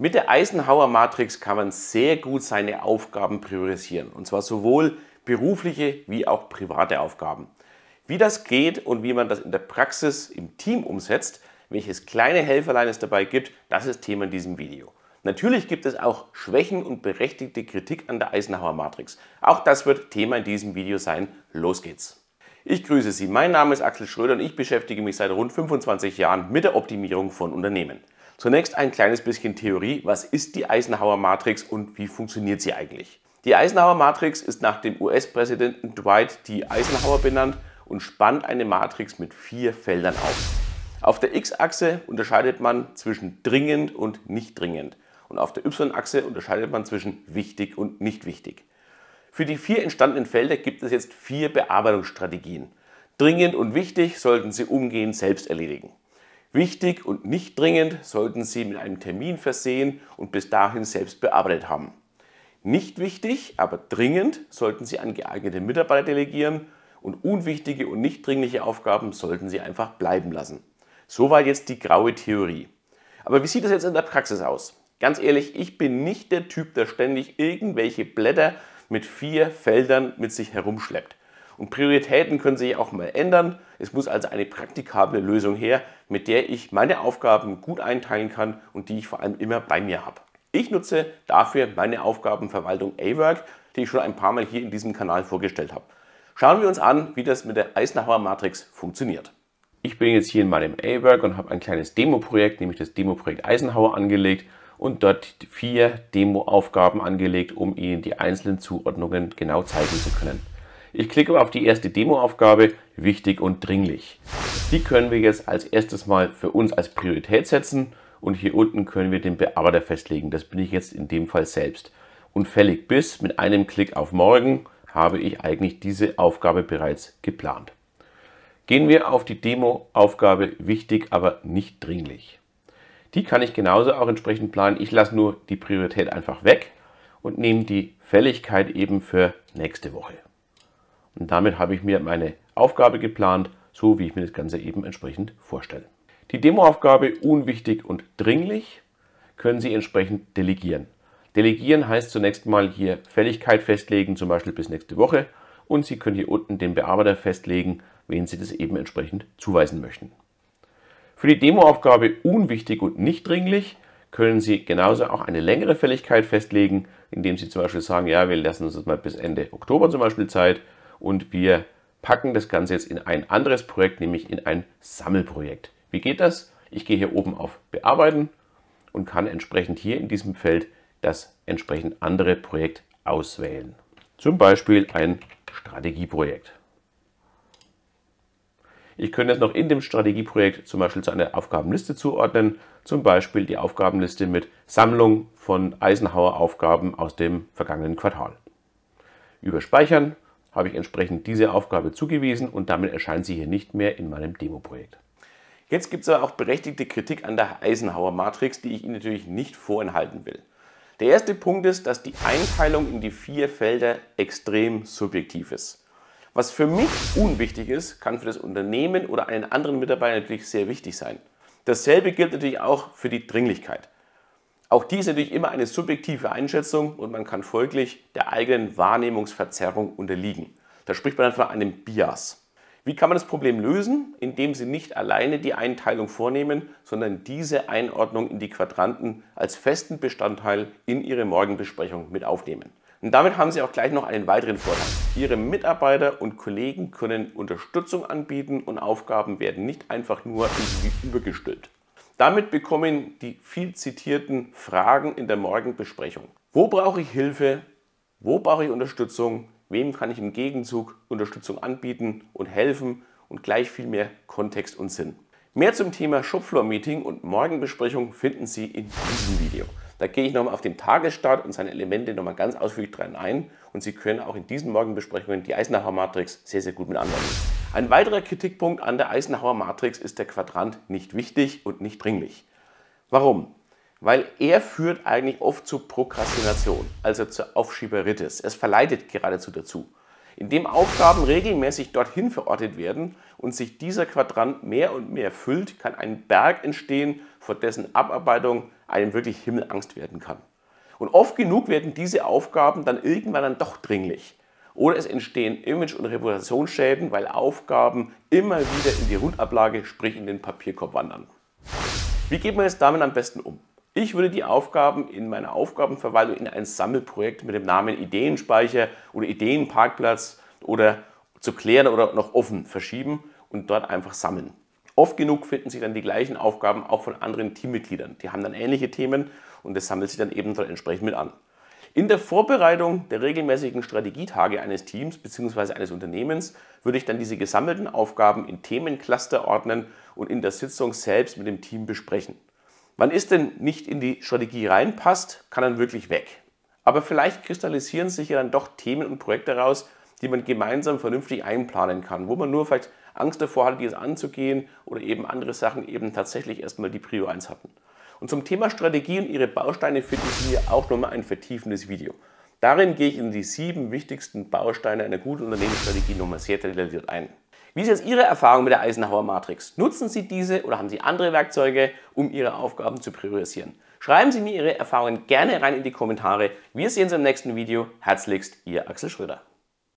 Mit der Eisenhower-Matrix kann man sehr gut seine Aufgaben priorisieren, und zwar sowohl berufliche wie auch private Aufgaben. Wie das geht und wie man das in der Praxis im Team umsetzt, welches kleine Helferlein es dabei gibt, das ist Thema in diesem Video. Natürlich gibt es auch Schwächen und berechtigte Kritik an der Eisenhower Matrix. Auch das wird Thema in diesem Video sein. Los geht's! Ich grüße Sie, mein Name ist Axel Schröder und ich beschäftige mich seit rund 25 Jahren mit der Optimierung von Unternehmen. Zunächst ein kleines bisschen Theorie. Was ist die Eisenhower Matrix und wie funktioniert sie eigentlich? Die Eisenhower Matrix ist nach dem US-Präsidenten Dwight D. Eisenhower benannt und spannt eine Matrix mit vier Feldern auf. Auf der X-Achse unterscheidet man zwischen dringend und nicht dringend und auf der Y-Achse unterscheidet man zwischen wichtig und nicht wichtig. Für die vier entstandenen Felder gibt es jetzt vier Bearbeitungsstrategien. Dringend und wichtig sollten Sie umgehend selbst erledigen. Wichtig und nicht dringend sollten Sie mit einem Termin versehen und bis dahin selbst bearbeitet haben. Nicht wichtig, aber dringend sollten Sie an geeignete Mitarbeiter delegieren und unwichtige und nicht dringliche Aufgaben sollten Sie einfach bleiben lassen. Soweit jetzt die graue Theorie. Aber wie sieht das jetzt in der Praxis aus? Ganz ehrlich, ich bin nicht der Typ, der ständig irgendwelche Blätter mit vier Feldern mit sich herumschleppt. Und Prioritäten können sich auch mal ändern. Es muss also eine praktikable Lösung her, mit der ich meine Aufgaben gut einteilen kann und die ich vor allem immer bei mir habe. Ich nutze dafür meine Aufgabenverwaltung a die ich schon ein paar Mal hier in diesem Kanal vorgestellt habe. Schauen wir uns an, wie das mit der Eisenhower Matrix funktioniert. Ich bin jetzt hier in meinem a und habe ein kleines Demo-Projekt, nämlich das Demo-Projekt Eisenhower angelegt und dort vier Demo-Aufgaben angelegt, um Ihnen die einzelnen Zuordnungen genau zeigen zu können. Ich klicke auf die erste Demoaufgabe, wichtig und dringlich. Die können wir jetzt als erstes mal für uns als Priorität setzen und hier unten können wir den Bearbeiter festlegen. Das bin ich jetzt in dem Fall selbst. Und fällig bis mit einem Klick auf morgen habe ich eigentlich diese Aufgabe bereits geplant. Gehen wir auf die Demo-Aufgabe wichtig, aber nicht dringlich. Die kann ich genauso auch entsprechend planen. Ich lasse nur die Priorität einfach weg und nehme die Fälligkeit eben für nächste Woche. Und damit habe ich mir meine Aufgabe geplant, so wie ich mir das Ganze eben entsprechend vorstelle. Die Demoaufgabe unwichtig und dringlich können Sie entsprechend delegieren. Delegieren heißt zunächst mal hier Fälligkeit festlegen, zum Beispiel bis nächste Woche. Und Sie können hier unten den Bearbeiter festlegen, wen Sie das eben entsprechend zuweisen möchten. Für die Demoaufgabe unwichtig und nicht dringlich können Sie genauso auch eine längere Fälligkeit festlegen, indem Sie zum Beispiel sagen, ja, wir lassen uns das mal bis Ende Oktober zum Beispiel Zeit und wir packen das Ganze jetzt in ein anderes Projekt, nämlich in ein Sammelprojekt. Wie geht das? Ich gehe hier oben auf Bearbeiten und kann entsprechend hier in diesem Feld das entsprechend andere Projekt auswählen. Zum Beispiel ein Strategieprojekt. Ich könnte es noch in dem Strategieprojekt zum Beispiel zu einer Aufgabenliste zuordnen, zum Beispiel die Aufgabenliste mit Sammlung von Eisenhower-Aufgaben aus dem vergangenen Quartal. Überspeichern habe ich entsprechend diese Aufgabe zugewiesen und damit erscheint sie hier nicht mehr in meinem Demo-Projekt. Jetzt gibt es aber auch berechtigte Kritik an der Eisenhower Matrix, die ich Ihnen natürlich nicht vorenthalten will. Der erste Punkt ist, dass die Einteilung in die vier Felder extrem subjektiv ist. Was für mich unwichtig ist, kann für das Unternehmen oder einen anderen Mitarbeiter natürlich sehr wichtig sein. Dasselbe gilt natürlich auch für die Dringlichkeit. Auch dies natürlich immer eine subjektive Einschätzung und man kann folglich der eigenen Wahrnehmungsverzerrung unterliegen. Da spricht man dann von einem Bias. Wie kann man das Problem lösen? Indem Sie nicht alleine die Einteilung vornehmen, sondern diese Einordnung in die Quadranten als festen Bestandteil in Ihre Morgenbesprechung mit aufnehmen. Und damit haben Sie auch gleich noch einen weiteren Vorteil. Ihre Mitarbeiter und Kollegen können Unterstützung anbieten und Aufgaben werden nicht einfach nur in übergestülpt. Damit bekommen die viel zitierten Fragen in der Morgenbesprechung. Wo brauche ich Hilfe? Wo brauche ich Unterstützung? Wem kann ich im Gegenzug Unterstützung anbieten und helfen und gleich viel mehr Kontext und Sinn? Mehr zum Thema Shopfloor-Meeting und Morgenbesprechung finden Sie in diesem Video. Da gehe ich nochmal auf den Tagesstart und seine Elemente nochmal ganz ausführlich dran ein und Sie können auch in diesen Morgenbesprechungen die eisenacher matrix sehr, sehr gut mit anwenden. Ein weiterer Kritikpunkt an der Eisenhower Matrix ist der Quadrant nicht wichtig und nicht dringlich. Warum? Weil er führt eigentlich oft zu Prokrastination, also zur Aufschieberitis. Es verleitet geradezu dazu. Indem Aufgaben regelmäßig dorthin verortet werden und sich dieser Quadrant mehr und mehr füllt, kann ein Berg entstehen, vor dessen Abarbeitung einem wirklich Himmelangst werden kann. Und oft genug werden diese Aufgaben dann irgendwann dann doch dringlich. Oder es entstehen Image- und Reputationsschäden, weil Aufgaben immer wieder in die Rundablage, sprich in den Papierkorb wandern. Wie geht man jetzt damit am besten um? Ich würde die Aufgaben in meiner Aufgabenverwaltung in ein Sammelprojekt mit dem Namen Ideenspeicher oder Ideenparkplatz oder zu klären oder noch offen verschieben und dort einfach sammeln. Oft genug finden sich dann die gleichen Aufgaben auch von anderen Teammitgliedern. Die haben dann ähnliche Themen und das sammelt sich dann eben dort entsprechend mit an. In der Vorbereitung der regelmäßigen Strategietage eines Teams bzw. eines Unternehmens würde ich dann diese gesammelten Aufgaben in Themencluster ordnen und in der Sitzung selbst mit dem Team besprechen. Wann ist denn nicht in die Strategie reinpasst, kann dann wirklich weg. Aber vielleicht kristallisieren sich ja dann doch Themen und Projekte raus, die man gemeinsam vernünftig einplanen kann, wo man nur vielleicht Angst davor hat, dies anzugehen oder eben andere Sachen eben tatsächlich erstmal die Prio 1 hatten. Und zum Thema Strategie und ihre Bausteine finden Sie hier auch nochmal ein vertiefendes Video. Darin gehe ich in die sieben wichtigsten Bausteine einer guten Unternehmensstrategie nochmal sehr detailliert ein. Wie ist jetzt Ihre Erfahrung mit der Eisenhower Matrix? Nutzen Sie diese oder haben Sie andere Werkzeuge, um Ihre Aufgaben zu priorisieren? Schreiben Sie mir Ihre Erfahrungen gerne rein in die Kommentare. Wir sehen uns im nächsten Video. Herzlichst, Ihr Axel Schröder.